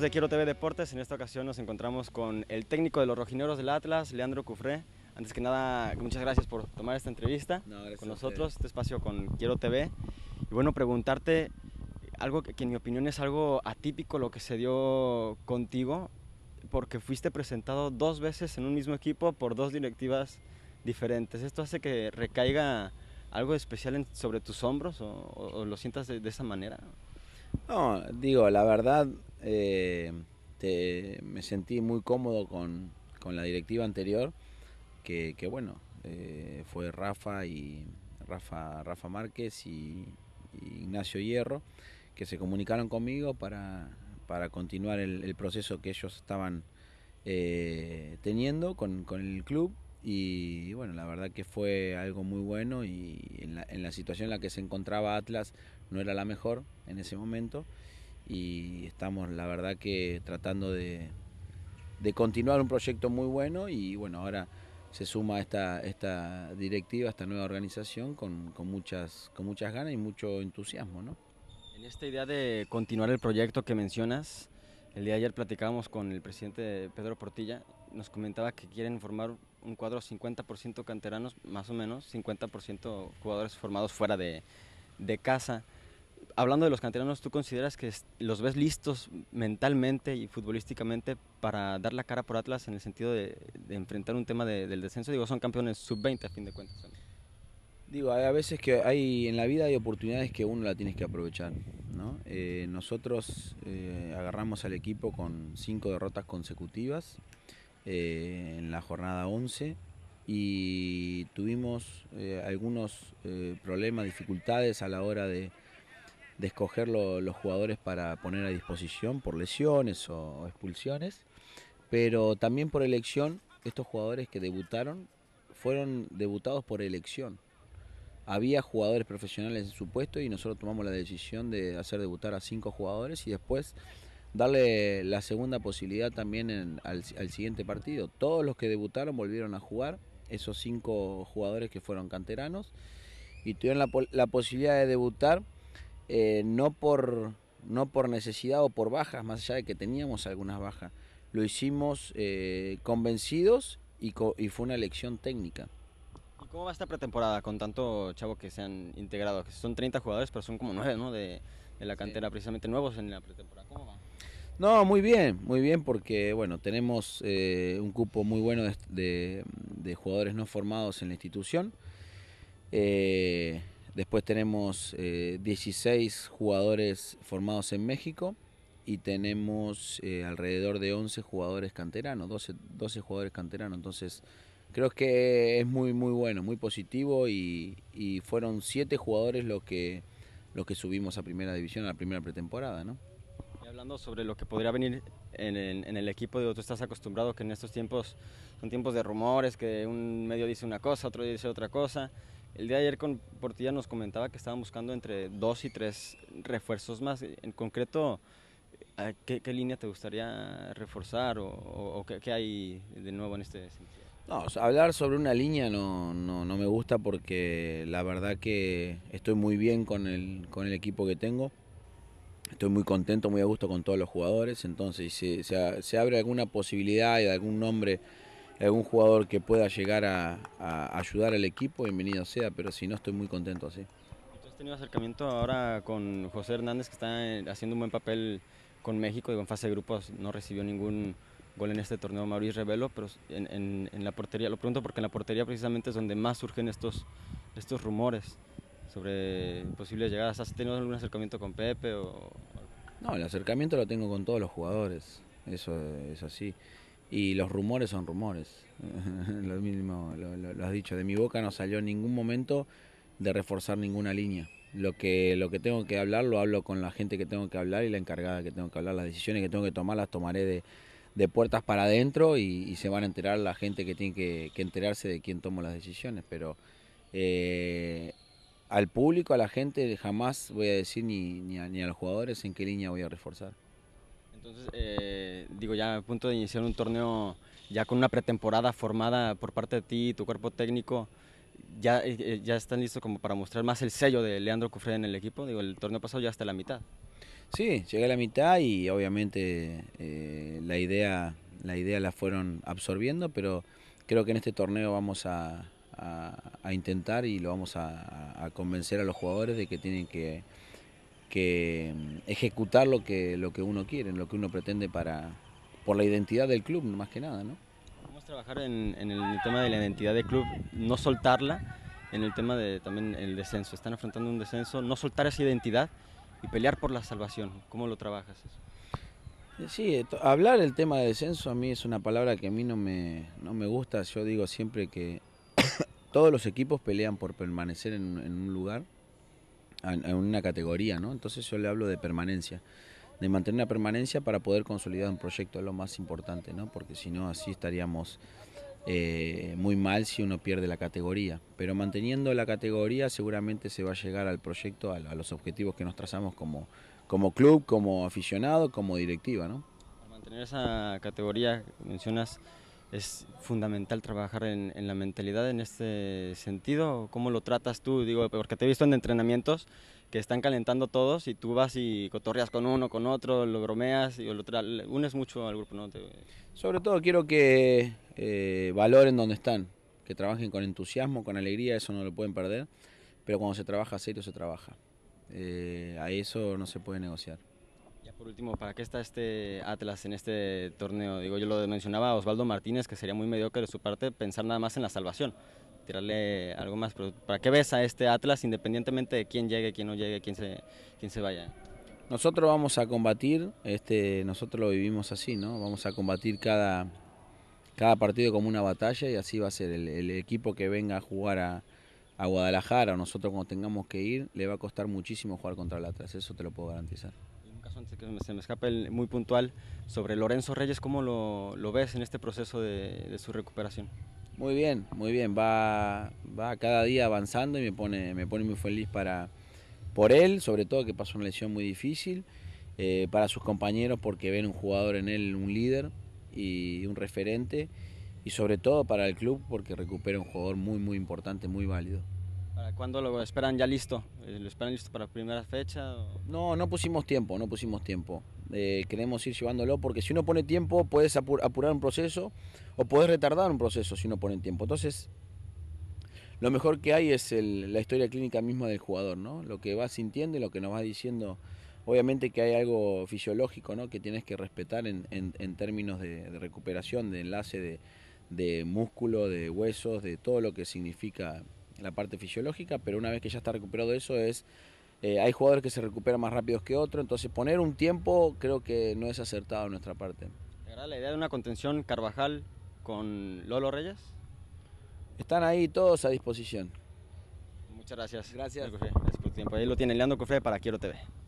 de Quiero TV Deportes, en esta ocasión nos encontramos con el técnico de los rojineros del Atlas, Leandro Cufré. Antes que nada, muchas gracias por tomar esta entrevista con nosotros, este espacio con Quiero TV. Y bueno, preguntarte algo que, que en mi opinión es algo atípico lo que se dio contigo, porque fuiste presentado dos veces en un mismo equipo por dos directivas diferentes. ¿Esto hace que recaiga algo especial sobre tus hombros o, lo sientas de, de, esa manera? No, digo, la verdad, eh, me sentí muy cómodo con, con la directiva anterior, que, bueno, eh, fue Rafa y Rafa, Rafa Márquez y, Ignacio Hierro, que se comunicaron conmigo para, continuar el, proceso que ellos estaban eh, teniendo con, con, el club. Y bueno, la verdad que fue algo muy bueno y en la situación en la que se encontraba Atlas no era la mejor en ese momento y estamos la verdad que tratando de, continuar un proyecto muy bueno y bueno, ahora se suma esta, directiva, esta nueva organización con, muchas, con muchas ganas y mucho entusiasmo. ¿no? En esta idea de continuar el proyecto que mencionas, el día de ayer platicábamos con el presidente Pedro Portilla, nos comentaba que quieren formar un cuadro 50% canteranos, más o menos, 50% jugadores formados fuera de, de casa hablando de los canteranos, ¿tú consideras que los ves listos mentalmente y futbolísticamente para dar la cara por Atlas en el sentido de, enfrentar un tema del descenso? Digo, son campeones sub-20 a fin de cuentas. Digo, hay a veces que hay en la vida hay oportunidades que uno la tienes que aprovechar. ¿no? Eh, nosotros eh, agarramos al equipo con cinco derrotas consecutivas eh, en la jornada 11 y tuvimos algunos problemas, dificultades a la hora de, de escoger los jugadores para poner a disposición por lesiones o expulsiones, pero también por elección, estos jugadores que debutaron fueron debutados por elección. Había jugadores profesionales en su puesto y nosotros tomamos la decisión de hacer debutar a cinco jugadores y después darle la segunda posibilidad también al, siguiente partido. Todos los que debutaron volvieron a jugar, esos cinco jugadores que fueron canteranos, y tuvieron la posibilidad de debutar eh, no, por, no por necesidad o por bajas, más allá de que teníamos algunas bajas. Lo hicimos eh, convencidos y, fue una elección técnica. ¿Y cómo va esta pretemporada con tanto chavo que se han integrado? Que son 30 jugadores, pero son como nueve De, la cantera, precisamente nuevos en la pretemporada. ¿Cómo va? No, muy bien, muy bien, porque bueno, tenemos eh, un cupo muy bueno de, jugadores no formados en la institución. Después tenemos 16 eh, jugadores formados en México y tenemos eh, alrededor de 11 jugadores canteranos, 12, 12 jugadores canteranos. Entonces, creo que es muy, muy bueno, muy positivo y, y fueron 7 jugadores los que, lo que subimos a primera división, a la primera pretemporada, ¿no? hablando sobre lo que podría venir en, el equipo, digo, tú estás acostumbrado que en estos tiempos son tiempos de rumores, que un medio dice una cosa, otro dice otra cosa el día de ayer con Portilla nos comentaba que estaban buscando entre dos y tres refuerzos más. En concreto, eh, ¿qué, línea te gustaría reforzar o, qué, hay de nuevo en este sentido? No, hablar sobre una línea no, no, me gusta porque la verdad que estoy muy bien con el, con el equipo que tengo. Estoy muy contento, muy a gusto con todos los jugadores. Entonces, si se, se, abre alguna posibilidad y algún nombre algún jugador que pueda llegar a, ayudar al equipo, bienvenido sea, pero si no estoy muy contento así. ¿Tú has tenido acercamiento ahora con José Hernández que está eh, haciendo un buen papel con México? y en fase de grupos no recibió ningún gol en este torneo Mauricio Revelo, pero en, la portería, lo pregunto porque en la portería precisamente es donde más surgen estos, estos rumores sobre posibles llegadas. ¿Has tenido algún acercamiento con Pepe? O... No, el acercamiento lo tengo con todos los jugadores, eso es así. Y los rumores son rumores. lo mismo, lo, has dicho. De mi boca no salió en ningún momento de reforzar ninguna línea. Lo que, lo que tengo que hablar lo hablo con la gente que tengo que hablar y la encargada que tengo que hablar. Las decisiones que tengo que tomar las tomaré de, puertas para adentro y, se van a enterar la gente que tiene que, enterarse de quién tomo las decisiones. Pero eh, al público, a la gente, jamás voy a decir ni a los jugadores en qué línea voy a reforzar. Entonces, eh, digo, ya a punto de iniciar un torneo ya con una pretemporada formada por parte de ti y tu cuerpo técnico, ya, eh, eh, ya están listos como para mostrar más el sello de Leandro Cufré en el equipo. Digo, el torneo pasado ya hasta la mitad. Sí, llega a la mitad y obviamente la, idea, la idea la fueron absorbiendo, pero creo que en este torneo vamos a, a, intentar y lo vamos a convencer a los jugadores de que tienen que que mm, ejecutar lo que, lo que uno quiere, lo que uno pretende para, por la identidad del club, más que nada, ¿no? es trabajar en, el tema de la identidad del club, no soltarla, en el tema de también el descenso, están afrontando un descenso, no soltar esa identidad y pelear por la salvación, ¿cómo lo trabajas eso? Eh, sí, eh, hablar el tema de descenso a mí es una palabra que a mí no me, no me gusta, yo digo siempre que todos los equipos pelean por permanecer en, en un lugar, en una categoría, ¿no? Entonces yo le hablo de permanencia, de mantener una permanencia para poder consolidar un proyecto, es lo más importante, ¿no? Porque si no, así estaríamos eh, muy mal si uno pierde la categoría. Pero manteniendo la categoría seguramente se va a llegar al proyecto, a, los objetivos que nos trazamos como, como club, como aficionado, como directiva, ¿no? mantener esa categoría mencionas es fundamental trabajar en, la mentalidad en este sentido. ¿Cómo lo tratas tú? Digo, porque te he visto en entrenamientos que están calentando todos y tú vas y cotorreas con uno, con otro, lo bromeas y unes mucho al grupo. ¿no? Sobre todo quiero que eh, valoren donde están, que trabajen con entusiasmo, con alegría, eso no lo pueden perder, pero cuando se trabaja serio se trabaja. Eh, a eso no se puede negociar. Ya por último, ¿para qué está este Atlas en este torneo? Digo, yo lo mencionaba Osvaldo Martínez, que sería muy mediocre de su parte pensar nada más en la salvación, tirarle algo más. ¿Para qué ves a este Atlas independientemente de quién llegue, quién no llegue, quién se, se vaya? Nosotros vamos a combatir, este, nosotros lo vivimos así, ¿no? Vamos a combatir cada, cada partido como una batalla y así va a ser. El, equipo que venga a jugar a, a Guadalajara nosotros cuando tengamos que ir, le va a costar muchísimo jugar contra el Atlas, eso te lo puedo garantizar antes que se me escape el muy puntual, sobre Lorenzo Reyes, ¿cómo lo, lo ves en este proceso de, su recuperación? Muy bien, muy bien, va, va cada día avanzando y me pone, me pone muy feliz para, por él, sobre todo que pasó una lesión muy difícil, eh, para sus compañeros porque ven un jugador en él, un líder y un referente, y sobre todo para el club porque recupera un jugador muy, muy importante, muy válido cuándo lo esperan ya listo? Eh, ¿Lo esperan listo para primera fecha? No, no pusimos tiempo, no pusimos tiempo. Eh, queremos ir llevándolo porque si uno pone tiempo puedes apurar un proceso o puedes retardar un proceso si uno pone tiempo. Entonces, lo mejor que hay es la historia clínica misma del jugador, ¿no? Lo que va sintiendo y lo que nos va diciendo. Obviamente que hay algo fisiológico, ¿no? Que tienes que respetar en, términos de, recuperación, de enlace de músculo, de huesos, de todo lo que significa la parte fisiológica, pero una vez que ya está recuperado eso es... Eh, hay jugadores que se recuperan más rápidos que otros, entonces poner un tiempo creo que no es acertado de nuestra parte. agrada la idea de una contención Carvajal con Lolo Reyes? Están ahí todos a disposición. Muchas gracias. Gracias. por tu tiempo. Ahí lo tiene Leandro Cofre para Quiero TV.